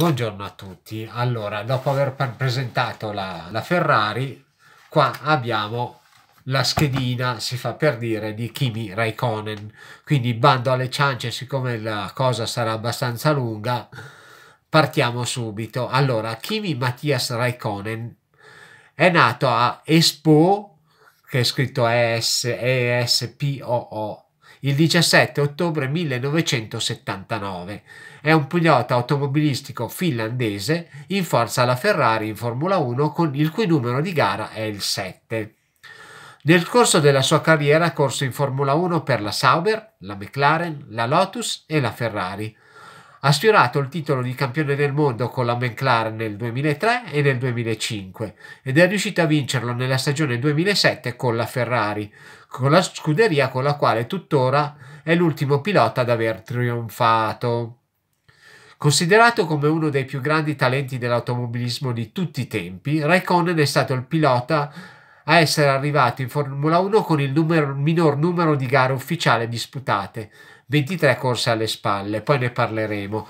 Buongiorno a tutti. Allora, dopo aver presentato la, la, Ferrari, qua abbiamo la schedina, si fa per dire, di Kimi Raikkonen. Quindi bando alle ciance, siccome la cosa sarà abbastanza lunga, partiamo subito. Allora, Kimi Mattias Raikkonen è nato a Espoo, che è scritto ES, ESPOO, il 17 ottobre 1979. È un pilota automobilistico finlandese in forza alla Ferrari in Formula 1 con il cui numero di gara è il 7. Nel corso della sua carriera ha corso in Formula 1 per la Sauber, la McLaren, la Lotus e la Ferrari. Ha sfiorato il titolo di campione del mondo con la McLaren nel 2003 e nel 2005 ed è riuscito a vincerlo nella stagione 2007 con la Ferrari, con la scuderia con la quale tuttora è l'ultimo pilota ad aver trionfato. Considerato come uno dei più grandi talenti dell'automobilismo di tutti i tempi, Raikkonen è stato il pilota a essere arrivato in Formula 1 con il numero, minor numero di gare ufficiali disputate, 23 corse alle spalle, poi ne parleremo.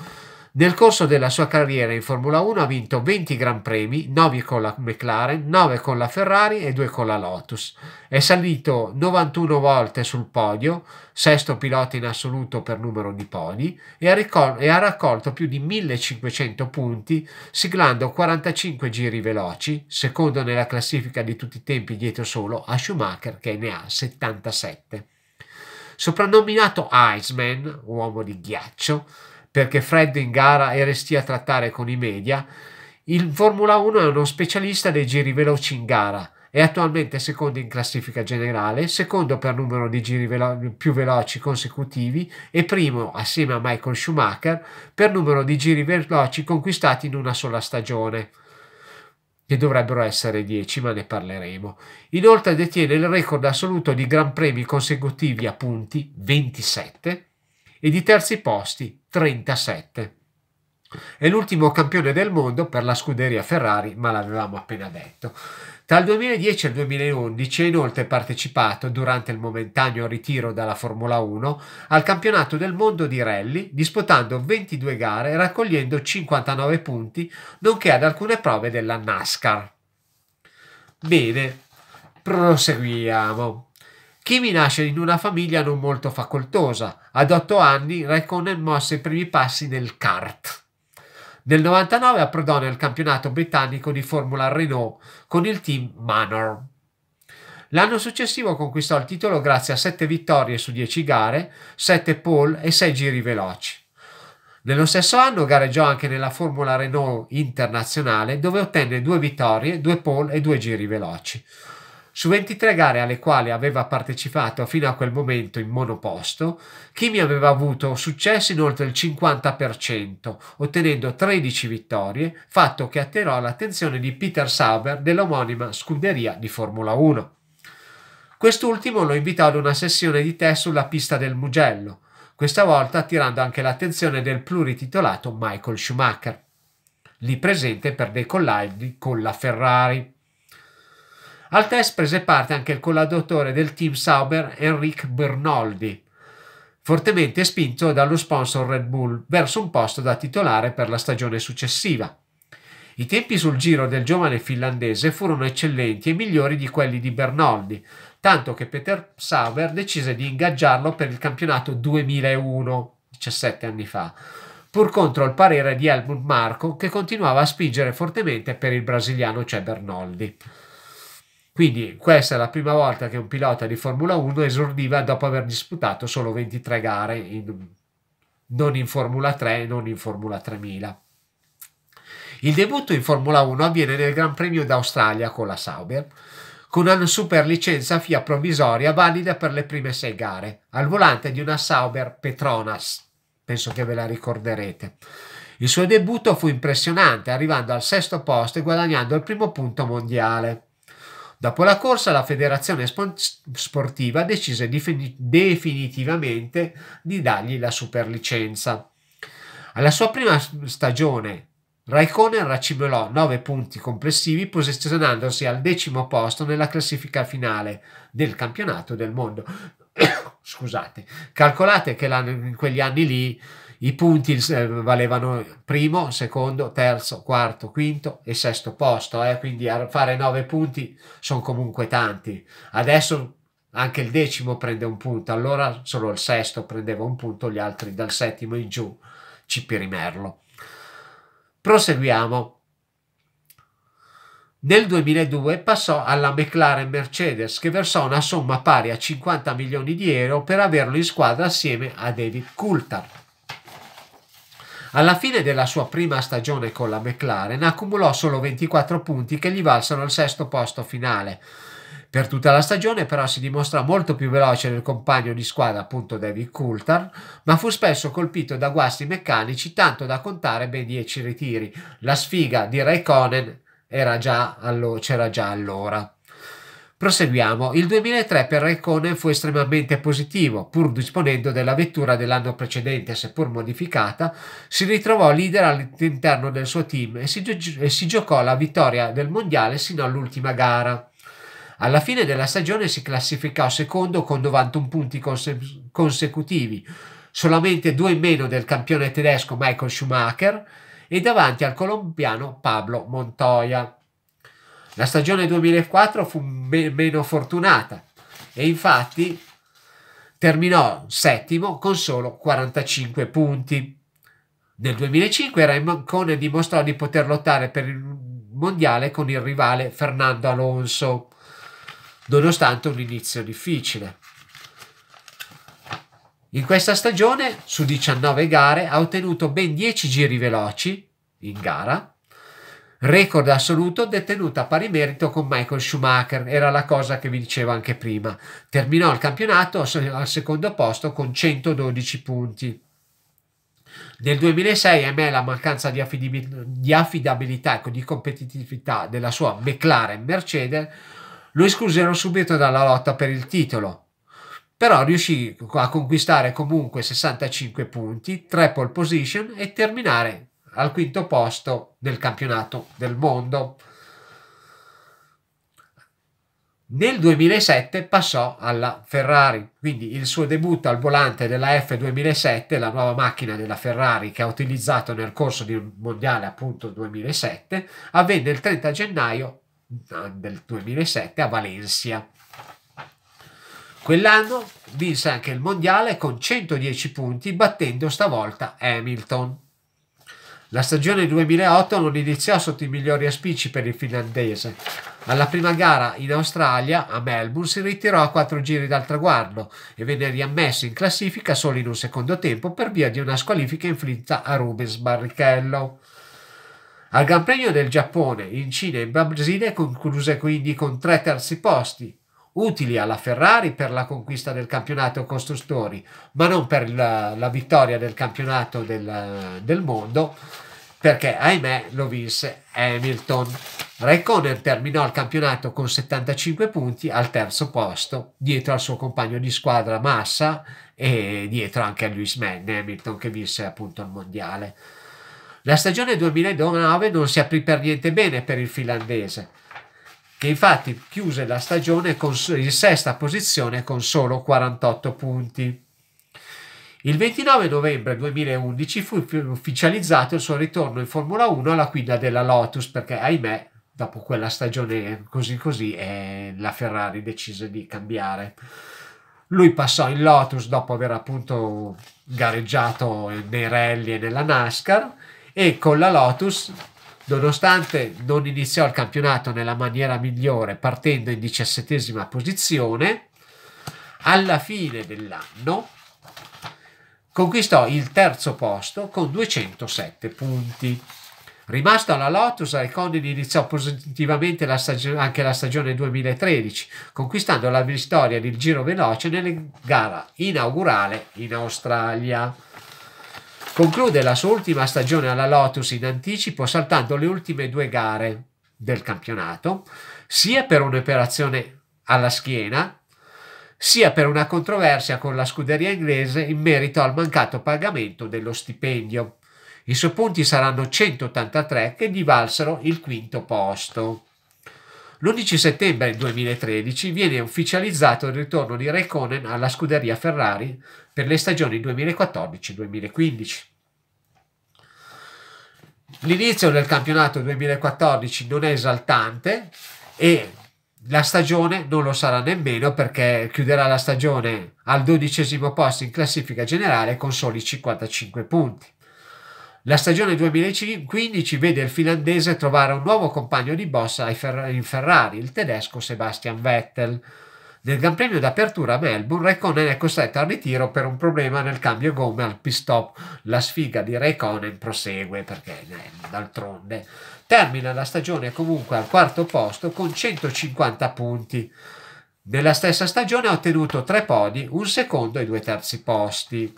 Nel corso della sua carriera in Formula 1 ha vinto 20 Gran Premi, 9 con la McLaren, 9 con la Ferrari e 2 con la Lotus. È salito 91 volte sul podio, sesto pilota in assoluto per numero di podi, e ha, e ha raccolto più di 1500 punti, siglando 45 giri veloci, secondo nella classifica di tutti i tempi dietro solo a Schumacher che ne ha 77. Soprannominato Iceman, uomo di ghiaccio, perché freddo in gara e resti a trattare con i media, il Formula 1 è uno specialista dei giri veloci in gara. È attualmente secondo in classifica generale, secondo per numero di giri velo- più veloci consecutivi e primo, assieme a Michael Schumacher, per numero di giri veloci conquistati in una sola stagione che dovrebbero essere 10, ma ne parleremo. Inoltre detiene il record assoluto di Gran Premi consecutivi a punti, 27, e di terzi posti, 37. È l'ultimo campione del mondo per la scuderia Ferrari, ma l'avevamo appena detto. Tra il 2010 e il 2011 ha inoltre partecipato, durante il momentaneo ritiro dalla Formula 1, al campionato del mondo di rally, disputando 22 gare e raccogliendo 59 punti, nonché ad alcune prove della NASCAR. Bene, proseguiamo. Kimi nasce in una famiglia non molto facoltosa. Ad otto anni Raikkonen mosse i primi passi nel kart. Nel 99 approdò nel campionato britannico di Formula Renault con il team Manor. L'anno successivo conquistò il titolo grazie a 7 vittorie su 10 gare, 7 pole e 6 giri veloci. Nello stesso anno gareggiò anche nella Formula Renault internazionale dove ottenne 2 vittorie, 2 pole e 2 giri veloci. Su 23 gare alle quali aveva partecipato fino a quel momento in monoposto, Kimi aveva avuto successi in oltre il 50%, ottenendo 13 vittorie, fatto che attirò l'attenzione di Peter Sauber dell'omonima scuderia di Formula 1. Quest'ultimo lo invitò ad una sessione di test sulla pista del Mugello, questa volta attirando anche l'attenzione del plurititolato Michael Schumacher, lì presente per dei collidi con la Ferrari. Al test prese parte anche il collaudatore del team Sauber Enrique Bernoldi, fortemente spinto dallo sponsor Red Bull verso un posto da titolare per la stagione successiva. I tempi sul giro del giovane finlandese furono eccellenti e migliori di quelli di Bernoldi, tanto che Peter Sauber decise di ingaggiarlo per il campionato 2001, 17 anni fa, pur contro il parere di Helmut Marko che continuava a spingere fortemente per il brasiliano Cebernoldi. Bernoldi. Quindi questa è la prima volta che un pilota di Formula 1 esordiva dopo aver disputato solo 23 gare, in, non in Formula 3 e non in Formula 3000. Il debutto in Formula 1 avviene nel Gran Premio d'Australia con la Sauber, con una super licenza FIA provvisoria valida per le prime sei gare, al volante di una Sauber Petronas. Penso che ve la ricorderete. Il suo debutto fu impressionante, arrivando al sesto posto e guadagnando il primo punto mondiale. Dopo la corsa la federazione sportiva decise definitivamente di dargli la superlicenza. Alla sua prima stagione Raikkonen racimolò 9 punti complessivi posizionandosi al decimo posto nella classifica finale del campionato del mondo scusate, calcolate che la, in quegli anni lì i punti eh, valevano primo, secondo, terzo, quarto, quinto e sesto posto, eh? quindi fare nove punti sono comunque tanti. Adesso anche il decimo prende un punto, allora solo il sesto prendeva un punto, gli altri dal settimo in giù ci pirimerlo. Proseguiamo. Nel 2002 passò alla McLaren Mercedes che versò una somma pari a 50 milioni di euro per averlo in squadra assieme a David Coulthard. Alla fine della sua prima stagione con la McLaren accumulò solo 24 punti che gli valsero il sesto posto finale. Per tutta la stagione però si dimostrò molto più veloce del compagno di squadra appunto David Coulthard, ma fu spesso colpito da guasti meccanici tanto da contare ben 10 ritiri. La sfiga di Raikkonen già allo- c'era già allora. Proseguiamo. Il 2003 per Raikkonen fu estremamente positivo, pur disponendo della vettura dell'anno precedente, seppur modificata, si ritrovò leader all'interno del suo team e si, gi- e si giocò la vittoria del mondiale sino all'ultima gara. Alla fine della stagione si classificò secondo con 91 punti conse- consecutivi, solamente due in meno del campione tedesco Michael Schumacher e davanti al colombiano Pablo Montoya. La stagione 2004 fu me- meno fortunata e infatti terminò settimo con solo 45 punti. Nel 2005 Raymond Raimoncone dimostrò di poter lottare per il mondiale con il rivale Fernando Alonso, nonostante un inizio difficile. In questa stagione, su 19 gare, ha ottenuto ben 10 giri veloci in gara, record assoluto detenuto a pari merito con Michael Schumacher, era la cosa che vi dicevo anche prima. Terminò il campionato al secondo posto con 112 punti. Nel 2006, ahimè, la mancanza di, di affidabilità e ecco, di competitività della sua McLaren Mercedes lo esclusero subito dalla lotta per il titolo, però riuscì a conquistare comunque 65 punti, 3 pole position e terminare al quinto posto del campionato del mondo. Nel 2007 passò alla Ferrari, quindi il suo debutto al volante della F2007, la nuova macchina della Ferrari che ha utilizzato nel corso del mondiale appunto 2007, avvenne il 30 gennaio ah, del 2007 a Valencia. Quell'anno vinse anche il mondiale con 110 punti, battendo stavolta Hamilton. La stagione 2008 non iniziò sotto i migliori auspici per il finlandese. Alla prima gara in Australia, a Melbourne, si ritirò a quattro giri dal traguardo e venne riammesso in classifica solo in un secondo tempo per via di una squalifica inflitta a Rubens Barrichello. Al Gran Premio del Giappone, in Cina e in Brasile concluse quindi con tre terzi posti, utili alla Ferrari per la conquista del campionato costruttori, ma non per la, la vittoria del campionato del, del, mondo, perché ahimè lo vinse Hamilton. Raikkonen terminò il campionato con 75 punti al terzo posto, dietro al suo compagno di squadra Massa e dietro anche a Lewis Mann Hamilton che vinse appunto il mondiale. La stagione 2009 non si aprì per niente bene per il finlandese che infatti chiuse la stagione con, in sesta posizione con solo 48 punti. Il 29 novembre 2011 fu ufficializzato il suo ritorno in Formula 1 alla guida della Lotus perché ahimè dopo quella stagione così così eh, la Ferrari decise di cambiare. Lui passò in Lotus dopo aver appunto gareggiato nei rally e nella NASCAR e con la Lotus Nonostante non iniziò il campionato nella maniera migliore, partendo in diciassettesima posizione, alla fine dell'anno conquistò il terzo posto con 207 punti. Rimasto alla Lotus, Raikkonen iniziò positivamente la anche la stagione 2013, conquistando la vittoria del giro veloce nella gara inaugurale in Australia. Conclude la sua ultima stagione alla Lotus in anticipo saltando le ultime due gare del campionato, sia per un'operazione alla schiena, sia per una controversia con la scuderia inglese in merito al mancato pagamento dello stipendio. I suoi punti saranno 183 che gli valsero il quinto posto. L'11 settembre 2013 viene ufficializzato il ritorno di Raikkonen alla scuderia Ferrari per le stagioni 2014-2015. L'inizio del campionato 2014 non è esaltante e la stagione non lo sarà nemmeno perché chiuderà la stagione al dodicesimo posto in classifica generale con soli 55 punti. La stagione 2015 vede il finlandese trovare un nuovo compagno di bossa in Ferrari, il tedesco Sebastian Vettel. Nel Gran Premio d'apertura a Melbourne, Raikkonen è costretto al ritiro per un problema nel cambio gomme al pit stop. La sfiga di Raikkonen prosegue perché eh, d'altronde termina la stagione comunque al quarto posto con 150 punti. Nella stessa stagione ha ottenuto tre podi, un secondo e due terzi posti.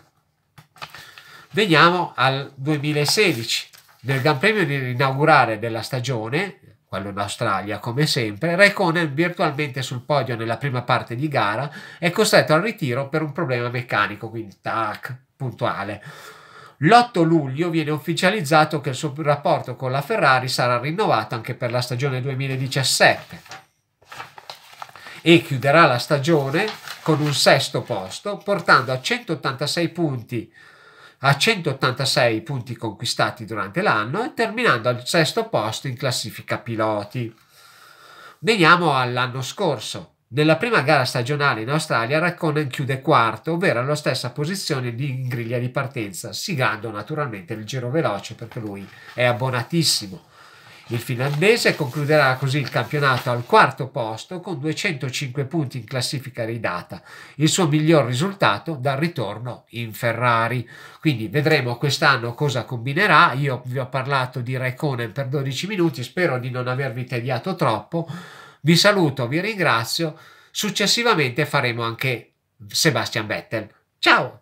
Veniamo al 2016. Nel Gran Premio inaugurale della stagione, quello in Australia come sempre, Raikkonen virtualmente sul podio nella prima parte di gara è costretto al ritiro per un problema meccanico, quindi tac, puntuale. L'8 luglio viene ufficializzato che il suo rapporto con la Ferrari sarà rinnovato anche per la stagione 2017 e chiuderà la stagione con un sesto posto portando a 186 punti a 186 punti conquistati durante l'anno e terminando al sesto posto in classifica piloti. Veniamo all'anno scorso. Nella prima gara stagionale in Australia Raikkonen chiude quarto, ovvero alla stessa posizione di griglia di partenza, sigando naturalmente il giro veloce perché lui è abbonatissimo. Il finlandese concluderà così il campionato al quarto posto con 205 punti in classifica ridata, il suo miglior risultato dal ritorno in Ferrari. Quindi vedremo quest'anno cosa combinerà. Io vi ho parlato di Raikkonen per 12 minuti, spero di non avervi tediato troppo. Vi saluto, vi ringrazio. Successivamente faremo anche Sebastian Vettel. Ciao!